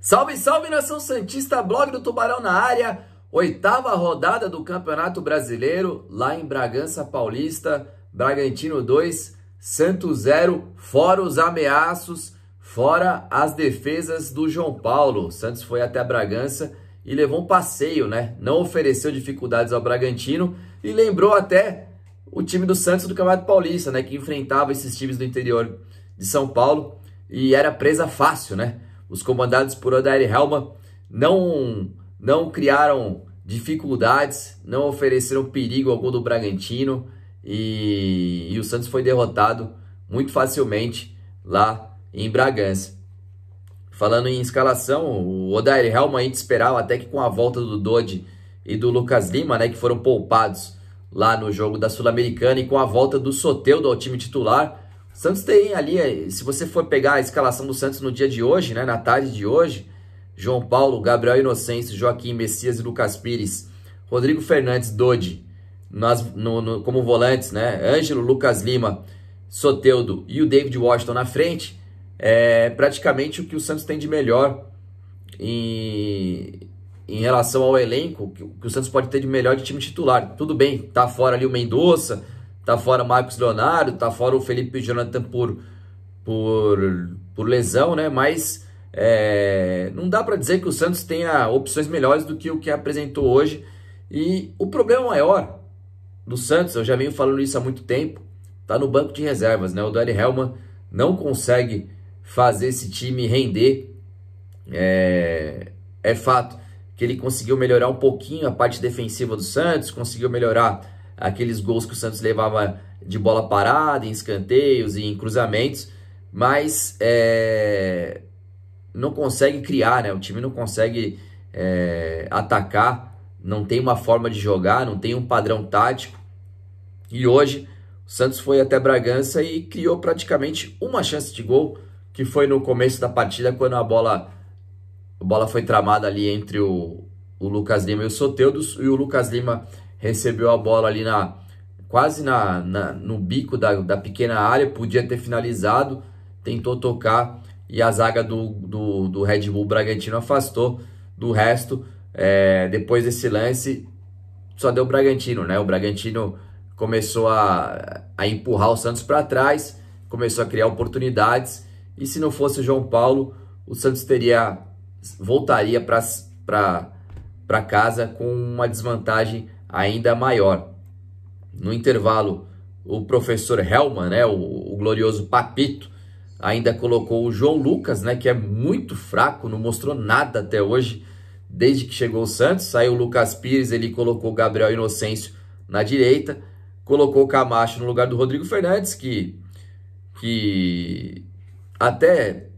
Salve, salve nação Santista, blog do Tubarão na área. Oitava rodada do Campeonato Brasileiro, lá em Bragança Paulista. Bragantino 2, Santos 0, fora os ameaços, fora as defesas do João Paulo. Santos foi até Bragança e levou um passeio, né? Não ofereceu dificuldades ao Bragantino e lembrou até o time do Santos do Campeonato Paulista, né? Que enfrentava esses times do interior de São Paulo e era presa fácil, né? Os comandados por Odair Helma não, não criaram dificuldades, não ofereceram perigo ao gol do Bragantino e, e o Santos foi derrotado muito facilmente lá em Bragança. Falando em escalação, o Odair Helma a gente esperava até que com a volta do Dodi e do Lucas Lima, né, que foram poupados lá no jogo da Sul-Americana e com a volta do Soteudo ao time titular, Santos tem ali, é, se você for pegar a escalação do Santos no dia de hoje, né, na tarde de hoje, João Paulo, Gabriel Inocêncio, Joaquim Messias e Lucas Pires, Rodrigo Fernandes, Dodi, nas, no, no, como volantes, né, Ângelo, Lucas Lima, Soteudo e o David Washington na frente, é praticamente o que o Santos tem de melhor em, em relação ao elenco, que, o Santos pode ter de melhor de time titular. Tudo bem, tá fora ali o Mendonça, Tá fora Marcos Leonardo, tá fora o Felipe Jonathan por, por, por lesão, né? Mas é, não dá para dizer que o Santos tenha opções melhores do que o que apresentou hoje. E o problema maior do Santos, eu já venho falando isso há muito tempo, tá no banco de reservas, né? O Dani Helman não consegue fazer esse time render. É, é fato que ele conseguiu melhorar um pouquinho a parte defensiva do Santos, conseguiu melhorar aqueles gols que o Santos levava de bola parada, em escanteios e em cruzamentos, mas é, não consegue criar, né? O time não consegue é, atacar, não tem uma forma de jogar, não tem um padrão tático. E hoje o Santos foi até Bragança e criou praticamente uma chance de gol, que foi no começo da partida quando a bola a bola foi tramada ali entre o, o Lucas Lima e o Soteudos e o Lucas Lima recebeu a bola ali na quase na, na no bico da, da pequena área, podia ter finalizado, tentou tocar e a zaga do, do, do Red Bull Bragantino afastou. Do resto, é, depois desse lance, só deu o Bragantino, né? O Bragantino começou a, a empurrar o Santos para trás, começou a criar oportunidades. E se não fosse o João Paulo, o Santos teria voltaria para casa com uma desvantagem ainda maior. No intervalo, o professor Helman, né, o, o glorioso Papito, ainda colocou o João Lucas, né, que é muito fraco, não mostrou nada até hoje, desde que chegou o Santos. Saiu o Lucas Pires, ele colocou o Gabriel Inocêncio na direita, colocou o Camacho no lugar do Rodrigo Fernandes, que, que até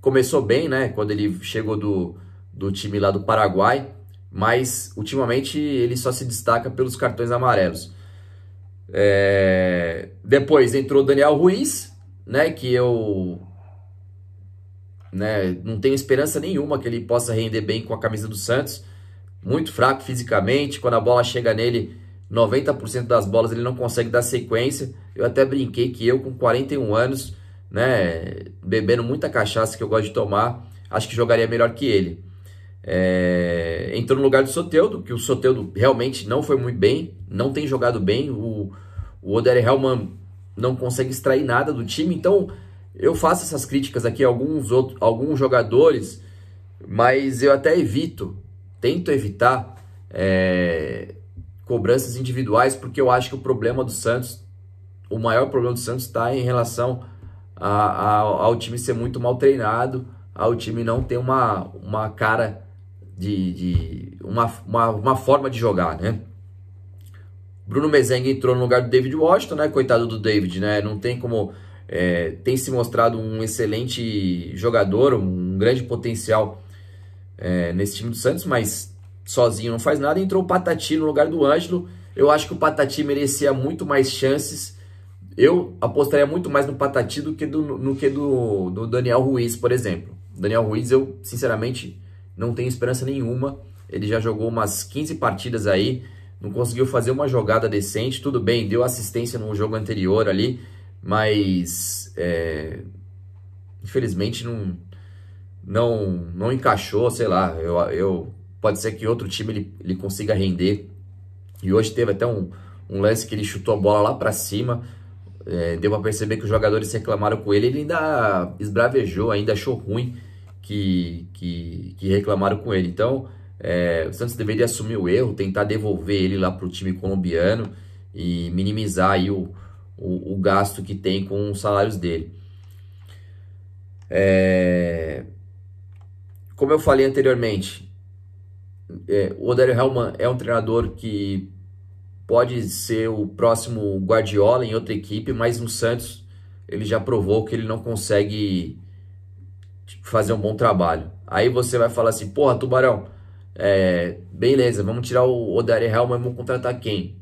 começou bem, né, quando ele chegou do, do time lá do Paraguai, mas ultimamente ele só se destaca pelos cartões amarelos. É... Depois entrou Daniel Ruiz, né, que eu né, não tenho esperança nenhuma que ele possa render bem com a camisa do Santos. Muito fraco fisicamente, quando a bola chega nele, 90% das bolas ele não consegue dar sequência. Eu até brinquei que eu com 41 anos, né, bebendo muita cachaça que eu gosto de tomar, acho que jogaria melhor que ele. É, entrou no lugar do Soteudo, que o Soteudo realmente não foi muito bem, não tem jogado bem, o, o Oder Hellman não consegue extrair nada do time, então eu faço essas críticas aqui a alguns, outros, alguns jogadores, mas eu até evito, tento evitar é, cobranças individuais, porque eu acho que o problema do Santos, o maior problema do Santos está em relação a, a, ao time ser muito mal treinado, ao time não ter uma, uma cara de, de uma, uma, uma, forma de jogar, né? Bruno Mezengue entrou no lugar do David Washington, né? Coitado do David, né? Não tem como... É, tem se mostrado um excelente jogador, um grande potencial é, nesse time do Santos, mas sozinho não faz nada. Entrou o Patati no lugar do Ângelo. Eu acho que o Patati merecia muito mais chances. Eu apostaria muito mais no Patati do que do, no que do, do Daniel Ruiz, por exemplo. Daniel Ruiz, eu sinceramente não tem esperança nenhuma. Ele já jogou umas 15 partidas aí, não conseguiu fazer uma jogada decente. Tudo bem, deu assistência no jogo anterior ali, mas é, infelizmente não, não, não encaixou, sei lá. Eu, eu, pode ser que outro time ele, ele consiga render. E hoje teve até um, um lance que ele chutou a bola lá para cima. É, deu para perceber que os jogadores reclamaram com ele. Ele ainda esbravejou, ainda achou ruim que, que, que reclamaram com ele. Então, é, o Santos deveria assumir o erro, tentar devolver ele lá para o time colombiano e minimizar aí o, o, o, gasto que tem com os salários dele. É, como eu falei anteriormente, é, o Odair Hellman é um treinador que pode ser o próximo Guardiola em outra equipe, mas no Santos ele já provou que ele não consegue Tipo, fazer um bom trabalho. Aí você vai falar assim, porra, Tubarão, é, beleza, vamos tirar o Odair Real, mas vamos contratar quem?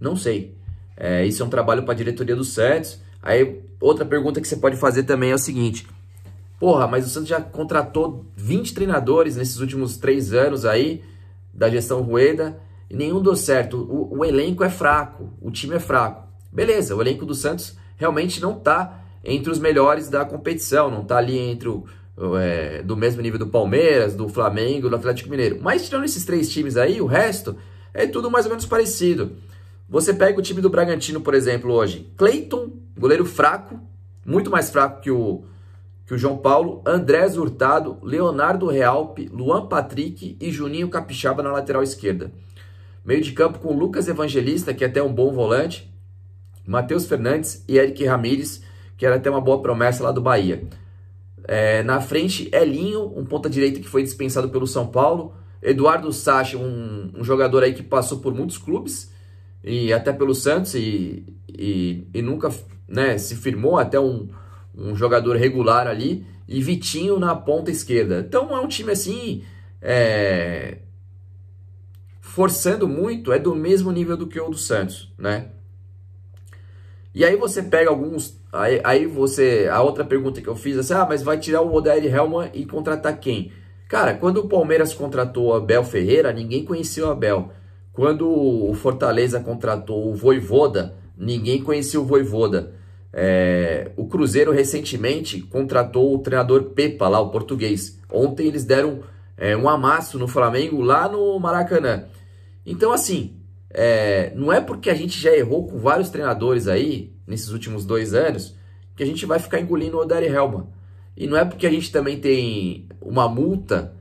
Não sei. É, isso é um trabalho para a diretoria do Santos. Aí outra pergunta que você pode fazer também é o seguinte, porra, mas o Santos já contratou 20 treinadores nesses últimos três anos aí, da gestão Rueda, e nenhum deu certo. O, o elenco é fraco, o time é fraco. Beleza, o elenco do Santos realmente não está entre os melhores da competição, não está ali entre o é, do mesmo nível do Palmeiras, do Flamengo, do Atlético Mineiro. Mas tirando esses três times aí, o resto é tudo mais ou menos parecido. Você pega o time do Bragantino, por exemplo, hoje. Cleiton, goleiro fraco, muito mais fraco que o, que o João Paulo. Andrés Hurtado, Leonardo Realpe, Luan Patrick e Juninho Capixaba na lateral esquerda. Meio de campo com Lucas Evangelista, que é até um bom volante. Matheus Fernandes e Eric Ramírez, que era até uma boa promessa lá do Bahia. É, na frente, Elinho, um ponta direita que foi dispensado pelo São Paulo. Eduardo Sacha, um, um, jogador aí que passou por muitos clubes e até pelo Santos e, e, e nunca né, se firmou até um, um, jogador regular ali. E Vitinho na ponta esquerda. Então é um time assim. É, forçando muito, é do mesmo nível do que o do Santos, né? E aí você pega alguns Aí, aí você. A outra pergunta que eu fiz é assim: ah, mas vai tirar o Odair Helman e contratar quem? Cara, quando o Palmeiras contratou Abel Ferreira, ninguém conhecia o Abel. Quando o Fortaleza contratou o Voivoda, ninguém conhecia o Voivoda. É, o Cruzeiro recentemente contratou o treinador Pepa, lá o português. Ontem eles deram é, um amasso no Flamengo lá no Maracanã. Então, assim, é, não é porque a gente já errou com vários treinadores aí, nesses últimos dois anos, que a gente vai ficar engolindo o Odari Helma. E não é porque a gente também tem uma multa,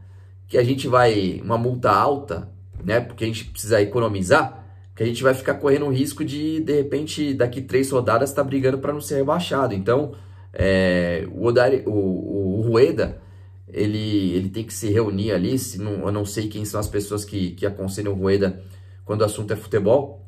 que a gente vai. uma multa alta, né? Porque a gente precisa economizar, que a gente vai ficar correndo o risco de, de repente, daqui três rodadas, estar tá brigando para não ser rebaixado. Então, é, o, Odari, o, o, o Rueda ele, ele tem que se reunir ali. Se não, eu não sei quem são as pessoas que, que aconselham o Rueda quando o assunto é futebol,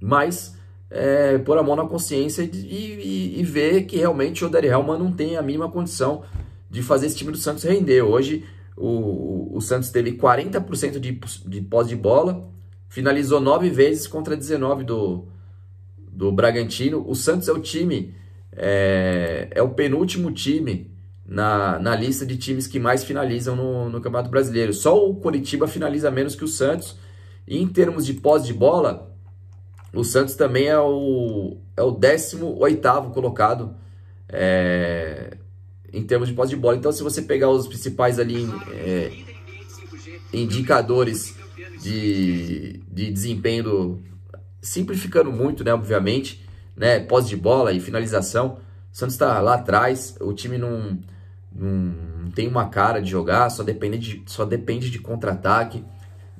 mas é, pôr a mão na consciência e, e, e ver que realmente o Dari Helman não tem a mínima condição de fazer esse time do Santos render. Hoje o, o Santos teve 40% de, de posse de bola, finalizou nove vezes contra 19 do, do Bragantino. O Santos é o time, é, é o penúltimo time na, na lista de times que mais finalizam no, no Campeonato Brasileiro. Só o Coritiba finaliza menos que o Santos e em termos de pós de bola, o Santos também é o, é o 18 colocado é, em termos de pós de bola. Então, se você pegar os principais ali é, indicadores de, de desempenho, do, simplificando muito, né, obviamente, né, pós de bola e finalização, o Santos está lá atrás, o time não, não tem uma cara de jogar, só depende de, só depende de contra-ataque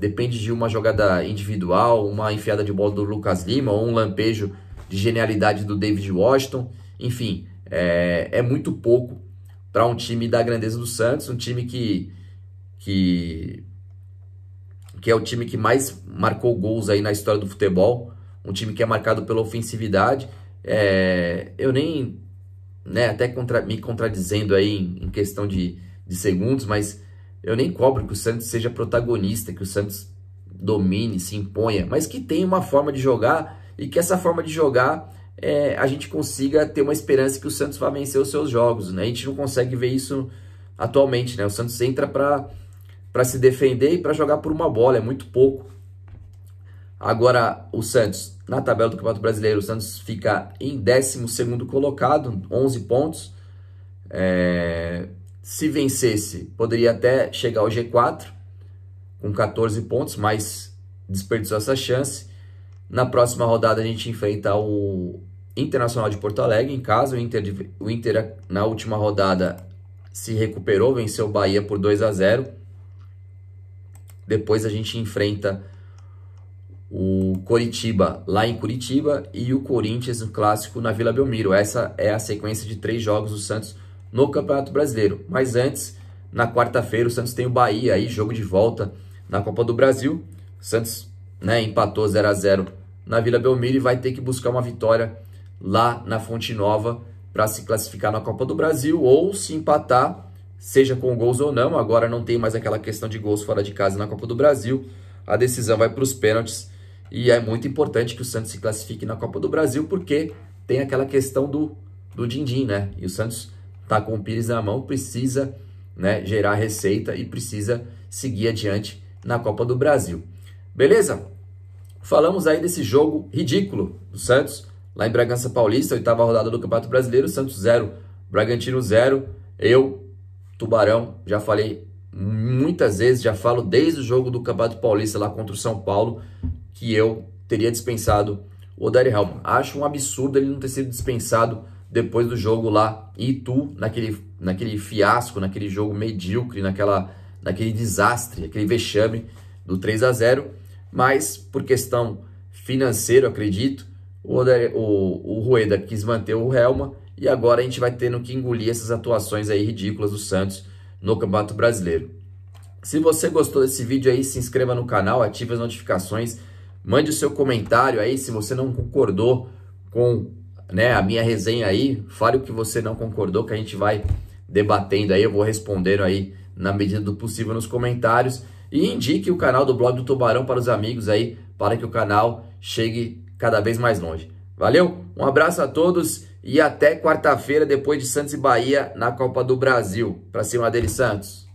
depende de uma jogada individual, uma enfiada de bola do Lucas Lima ou um lampejo de genialidade do David Washington. Enfim, é, é muito pouco para um time da grandeza do Santos, um time que, que, que é o time que mais marcou gols aí na história do futebol, um time que é marcado pela ofensividade. É, eu nem, né, até contra, me contradizendo aí em, em questão de, de segundos, mas eu nem cobro que o Santos seja protagonista, que o Santos domine, se imponha, mas que tenha uma forma de jogar e que essa forma de jogar é, a gente consiga ter uma esperança que o Santos vá vencer os seus jogos. Né? A gente não consegue ver isso atualmente. Né? O Santos entra para se defender e para jogar por uma bola, é muito pouco. Agora, o Santos, na tabela do Campeonato Brasileiro, o Santos fica em 12 colocado, 11 pontos. É, se vencesse, poderia até chegar ao G4 com 14 pontos, mas desperdiçou essa chance. Na próxima rodada a gente enfrenta o Internacional de Porto Alegre em casa. O Inter, o Inter na última rodada se recuperou, venceu o Bahia por 2 a 0. Depois a gente enfrenta o Coritiba lá em Curitiba e o Corinthians no clássico na Vila Belmiro. Essa é a sequência de três jogos do Santos no Campeonato Brasileiro. Mas antes, na quarta-feira, o Santos tem o Bahia aí, jogo de volta na Copa do Brasil. O Santos né, empatou 0 a 0 na Vila Belmiro e vai ter que buscar uma vitória lá na Fonte Nova para se classificar na Copa do Brasil ou se empatar, seja com gols ou não. Agora não tem mais aquela questão de gols fora de casa na Copa do Brasil. A decisão vai para os pênaltis e é muito importante que o Santos se classifique na Copa do Brasil porque tem aquela questão do do din-din, né? E o Santos está com o pires na mão, precisa né, gerar receita e precisa seguir adiante na Copa do Brasil. Beleza? Falamos aí desse jogo ridículo do Santos, lá em Bragança Paulista, oitava rodada do Campeonato Brasileiro, Santos 0, Bragantino 0. Eu, Tubarão, já falei muitas vezes, já falo desde o jogo do Campeonato Paulista lá contra o São Paulo, que eu teria dispensado o Odair Helman. Acho um absurdo ele não ter sido dispensado depois do jogo lá em Itu, naquele, naquele fiasco, naquele jogo medíocre, naquela, naquele desastre, aquele vexame do 3 a 0 mas por questão financeira, acredito, o, o, o Rueda quis manter o Helma e agora a gente vai tendo que engolir essas atuações aí ridículas do Santos no Campeonato Brasileiro. Se você gostou desse vídeo aí, se inscreva no canal, ative as notificações, mande o seu comentário aí se você não concordou com né, a minha resenha aí. Fale o que você não concordou, que a gente vai debatendo aí. Eu vou respondendo aí na medida do possível nos comentários. E indique o canal do Blog do Tubarão para os amigos aí, para que o canal chegue cada vez mais longe. Valeu, um abraço a todos e até quarta-feira, depois de Santos e Bahia, na Copa do Brasil. Para cima dele, Santos.